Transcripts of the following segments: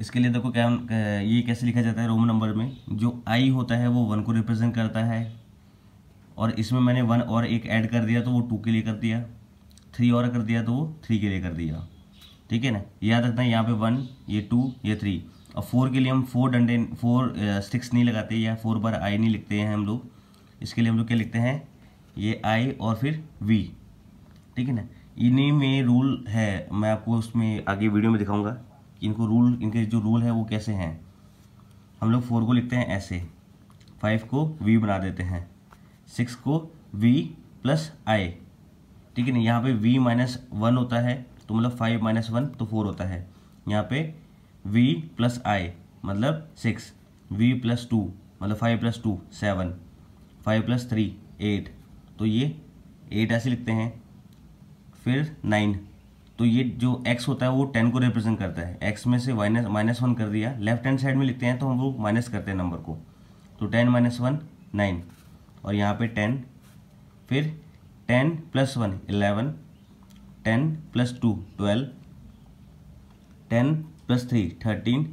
इसके लिए देखो क्या ये कैसे लिखा जाता है रोम नंबर में जो आई होता है वो वन को रिप्रेजेंट करता है और इसमें मैंने वन और एक ऐड कर दिया तो वो टू के लिए कर दिया थ्री और कर दिया तो वो थ्री के लिए कर दिया ठीक है ना याद रखना है यहाँ पे वन ये टू ये थ्री और फोर के लिए हम फोर डंडे फोर स्टिक्स नहीं लगाते या फोर बार आई नहीं लिखते हैं हम लोग इसके लिए हम लोग क्या लिखते हैं ये आई और फिर वी ठीक है ना इन्हीं में रूल है मैं आपको उसमें आगे वीडियो में दिखाऊंगा इनको रूल इनके जो रूल है वो कैसे हैं हम लोग फोर को लिखते हैं ऐसे फाइव को वी बना देते हैं सिक्स को वी प्लस आई ठीक है ना यहाँ पे वी माइनस वन होता है तो मतलब फाइव माइनस वन तो फोर होता है यहाँ पे वी प्लस आई मतलब सिक्स वी प्लस टू मतलब five plus two seven five plus three eight तो ये एट ऐसे लिखते हैं फिर नाइन तो ये जो x होता है वो टेन को रिप्रेजेंट करता है x में से माइनस माइनस वन कर दिया लेफ्ट हैंड साइड में लिखते हैं तो हम वो माइनस करते हैं नंबर को तो टेन माइनस वन नाइन और यहाँ पे टेन फिर ten plus one eleven ten plus two twelve ten plus three thirteen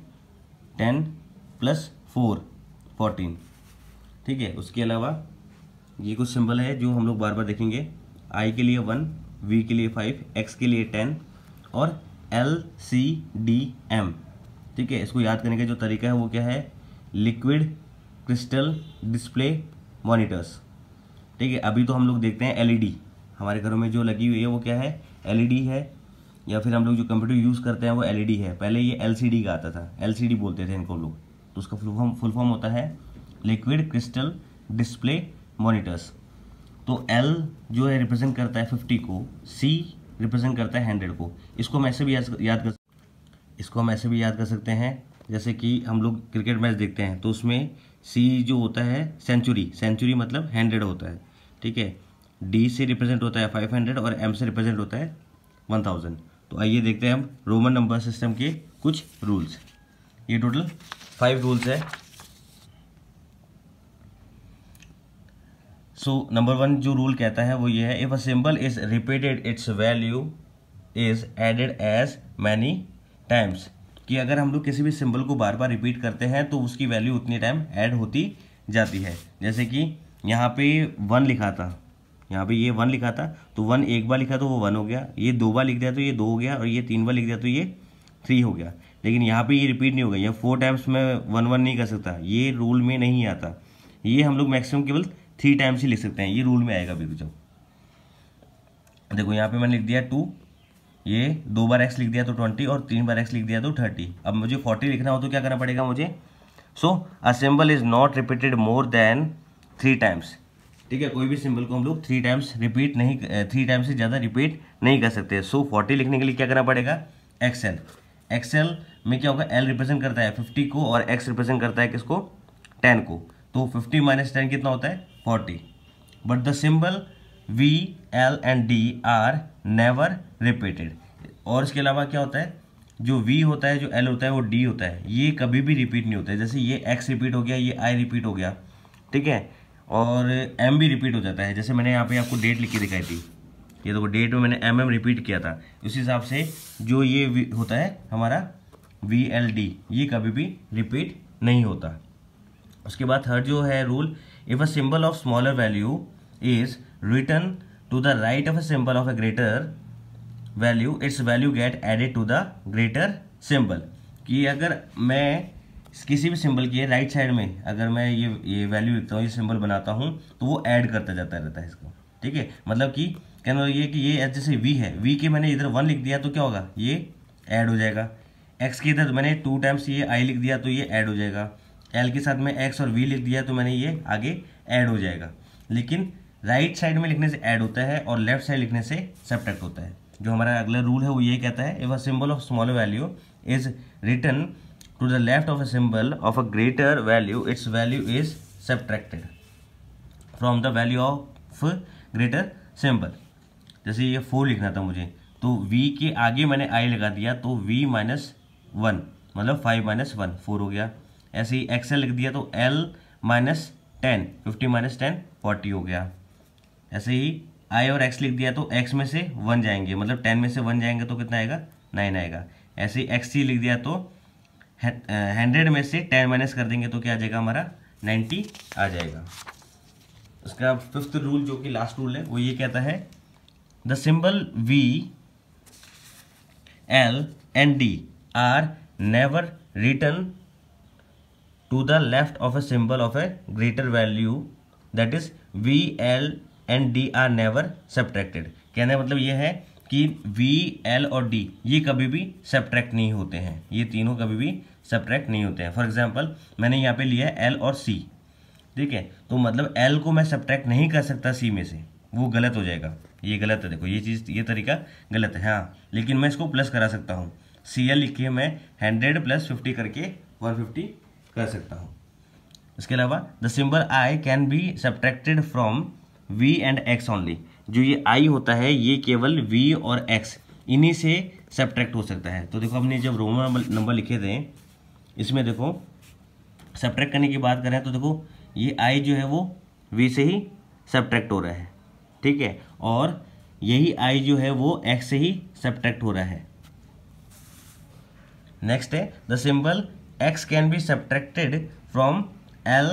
ten plus four fourteen ठीक है उसके अलावा ये कुछ सिंबल है जो हम लोग बार बार देखेंगे आई के लिए वन वी के लिए फाइव एक्स के लिए टेन और एल सी डी एम ठीक है इसको याद करने का जो तरीका है वो क्या है लिक्विड क्रिस्टल डिस्प्ले मॉनिटर्स ठीक है अभी तो हम लोग देखते हैं डी e हमारे घरों में जो लगी हुई है वो क्या है डी e है या फिर हम लोग जो कंप्यूटर यूज़ करते हैं वो डी e है पहले ये डी का आता था डी बोलते थे इनको लोग तो उसका फुल फॉर्म फुल फॉर्म होता है लिक्विड क्रिस्टल डिस्प्ले मॉनिटर्स तो एल जो है रिप्रेजेंट करता है फिफ्टी को सी रिप्रेजेंट करता है हंड्रेड को इसको हम ऐसे भी याद कर इसको हम ऐसे भी याद कर सकते हैं जैसे कि हम लोग क्रिकेट मैच देखते हैं तो उसमें सी जो होता है सेंचुरी सेंचुरी मतलब हंड्रेड होता है ठीक है डी से रिप्रेजेंट होता है फाइव हंड्रेड और एम से रिप्रेजेंट होता है वन थाउजेंड तो आइए देखते हैं हम रोमन नंबर सिस्टम के कुछ रूल्स ये टोटल फाइव रूल्स है सो नंबर वन जो रूल कहता है वो ये है if a symbol is repeated its value is added as many times कि अगर हम लोग किसी भी सिंबल को बार बार रिपीट करते हैं तो उसकी वैल्यू उतनी टाइम ऐड होती जाती है जैसे कि यहाँ पे वन लिखा था यहाँ पे ये वन लिखा था तो वन एक बार लिखा तो वो वन हो गया ये दो बार लिख दिया तो ये दो हो गया और ये तीन बार लिख दिया तो ये थ्री हो गया लेकिन यहाँ पे ये रिपीट नहीं होगा यहाँ फोर टाइम्स में वन वन नहीं कर सकता ये रूल में नहीं आता ये हम लोग मैक्सिमम केवल थ्री टाइम्स ही लिख सकते हैं ये रूल में आएगा बिल्कुल जब देखो यहाँ पे मैंने लिख दिया टू ये दो बार एक्स लिख दिया तो ट्वेंटी और तीन बार एक्स लिख दिया तो थर्टी अब मुझे फोर्टी लिखना हो तो क्या करना पड़ेगा मुझे so a symbol is not repeated more than three times ठीक है कोई भी सिंबल को हम लोग थ्री टाइम्स रिपीट नहीं थ्री टाइम्स से ज़्यादा रिपीट नहीं कर सकते सो so, फोर्टी लिखने के लिए क्या करना पड़ेगा एक्सएल एक्सएल में क्या होगा एल रिप्रेजेंट करता है फिफ्टी को और एक्स रिप्रेजेंट करता है किसको टेन को तो फिफ्टी माइनस टेन कितना होता है 40 but the symbol V L and D are never repeated और इसके अलावा क्या होता है जो V होता है जो L होता है वो D होता है ये कभी भी रिपीट नहीं होता है जैसे ये X रिपीट हो गया ये I रिपीट हो गया ठीक है और M भी रिपीट हो जाता है जैसे मैंने यहाँ पे आपको डेट लिख के दिखाई थी ये देखो तो डेट में मैंने एम एम रिपीट किया था उस हिसाब से जो ये होता है हमारा वी एल डी ये कभी भी रिपीट नहीं होता उसके बाद थर्ड जो है rule if a symbol of smaller value is return to the right of a symbol of a greater value its value get added to the greater symbol कि अगर मैं किसी भी सिंबल के राइट साइड में अगर मैं ये ये वैल्यू लिखता हूँ ये सिंबल बनाता हूँ तो वो ऐड करता जाता रहता है इसको ठीक है मतलब कि कहना मतलब ये कि ये जैसे वी है वी के मैंने इधर वन लिख दिया तो क्या होगा ये ऐड हो जाएगा एक्स के इधर मैंने टू टाइम्स ये आई लिख दिया तो ये ऐड हो जाएगा एल के साथ में एक्स और वी लिख दिया तो मैंने ये आगे ऐड हो जाएगा लेकिन राइट साइड में लिखने से ऐड होता है और लेफ्ट साइड लिखने से सब्ट्रैक्ट होता है जो हमारा अगला रूल है वो ये कहता है if a symbol of smaller value is return to the left of a symbol of a greater value its value is subtracted from the value of greater symbol जैसे ये फोर लिखना था मुझे तो v के आगे मैंने i लगा दिया तो v माइनस वन मतलब फाइव माइनस वन फोर हो गया ऐसे ही एक्सएल लिख दिया तो L minus ten fifty minus ten forty हो गया ऐसे ही आई और एक्स लिख दिया तो एक्स में से वन जाएंगे मतलब टेन में से वन जाएंगे तो कितना आएगा नाइन आएगा ऐसे ही एक्स सी लिख दिया तो हंड्रेड में से टेन माइनस कर देंगे तो क्या आ जाएगा हमारा नाइन्टी आ जाएगा उसका फिफ्थ रूल जो कि लास्ट रूल है वो ये कहता है the symbol V L and D are never return to the left of a symbol of a greater value that is V L and D are never subtracted कहने का मतलब ये है कि V, L और D ये कभी भी सब्ट्रैक्ट नहीं होते हैं ये तीनों कभी भी सब्ट्रैक्ट नहीं होते हैं फॉर एग्जाम्पल मैंने यहाँ पे लिया है L और C ठीक है तो मतलब L को मैं सब्ट्रैक्ट नहीं कर सकता C में से वो गलत हो जाएगा ये गलत है देखो ये चीज़ ये तरीका गलत है हाँ लेकिन मैं इसको प्लस करा सकता हूँ सी एल लिखिए मैं हंड्रेड प्लस फिफ्टी करके वन फिफ्टी कर सकता हूँ इसके अलावा the symbol I can be subtracted from V and X only जो ये आई होता है ये केवल वी और एक्स इन्हीं से सब्ट्रैक्ट हो सकता है तो देखो हमने जब रोमन नंबर लिखे थे इसमें देखो सब्ट्रैक्ट करने की बात करें तो देखो ये आई जो है वो वी से ही सब्ट्रैक्ट हो रहा है ठीक है और यही आई जो है वो एक्स से ही सब्ट्रैक्ट हो रहा है नेक्स्ट है the symbol X can be subtracted from L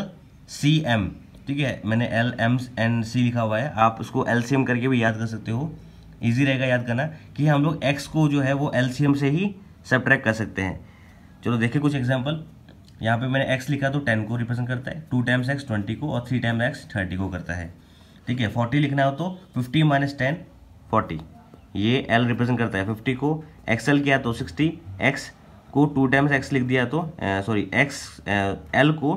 C M ठीक है मैंने एल एम एन सी लिखा हुआ है आप उसको एल सी एम करके भी याद कर सकते हो ईजी रहेगा याद करना कि हम लोग एक्स को जो है वो एल सी एम से ही सब्ट्रैक्ट कर सकते हैं चलो देखें कुछ एग्जाम्पल यहाँ पे मैंने x लिखा तो 10 को रिप्रेजेंट करता है टू टाइम्स एक्स ट्वेंटी को और थ्री टाइम्स एक्स थर्टी को करता है ठीक है 40 लिखना हो तो 50 माइनस टेन फोर्टी ये l रिप्रेजेंट करता है 50 को एक्सएल किया तो 60 एक्स को टू टाइम्स एक्स लिख दिया तो सॉरी एक्स एल को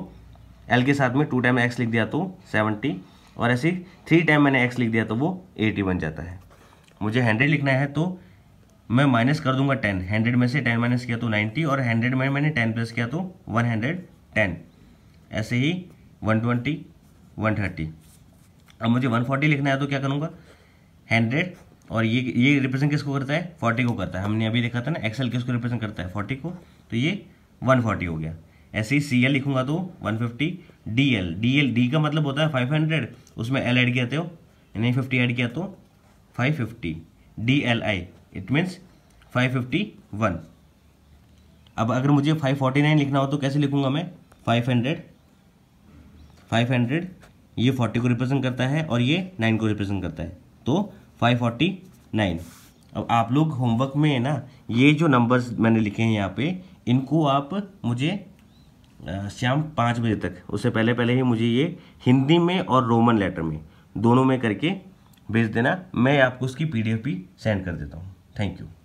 एल के साथ में टू टाइम एक्स लिख दिया तो सेवेंटी और ऐसे थ्री टाइम मैंने एक्स लिख दिया तो वो एटी बन जाता है मुझे हंड्रेड लिखना है तो मैं माइनस कर दूंगा टेन हंड्रेड में से टेन माइनस किया तो नाइन्टी और हंड्रेड में मैंने टेन प्लस किया तो वन हंड्रेड टेन ऐसे ही वन ट्वेंटी वन थर्टी अब मुझे वन फोर्टी लिखना है तो क्या करूँगा हंड्रेड और ये ये रिप्रेजेंट किसको करता है फोर्टी को करता है हमने अभी देखा था ना एक्सएल किसको रिप्रेजेंट करता है फोर्टी को तो ये वन फोर्टी हो गया ऐसे ही सी एल लिखूंगा तो one fifty D L D L D का मतलब होता है फाइव हंड्रेड उसमें एल ऐड किया तो यानी फिफ्टी ऐड किया तो five fifty D L I it means five fifty one अब अगर मुझे फाइव फोर्टी नाइन लिखना हो तो कैसे लिखूंगा मैं फाइव हंड्रेड फाइव हंड्रेड ये फोर्टी को रिप्रेजेंट करता है और ये नाइन को रिप्रेजेंट करता है तो फाइव नाइन अब आप लोग होमवर्क में है ना ये जो नंबर्स मैंने लिखे हैं यहाँ पे इनको आप मुझे शाम पाँच बजे तक उससे पहले पहले ही मुझे ये हिंदी में और रोमन लेटर में दोनों में करके भेज देना मैं आपको उसकी पीडीएफ भी सेंड कर देता हूँ थैंक यू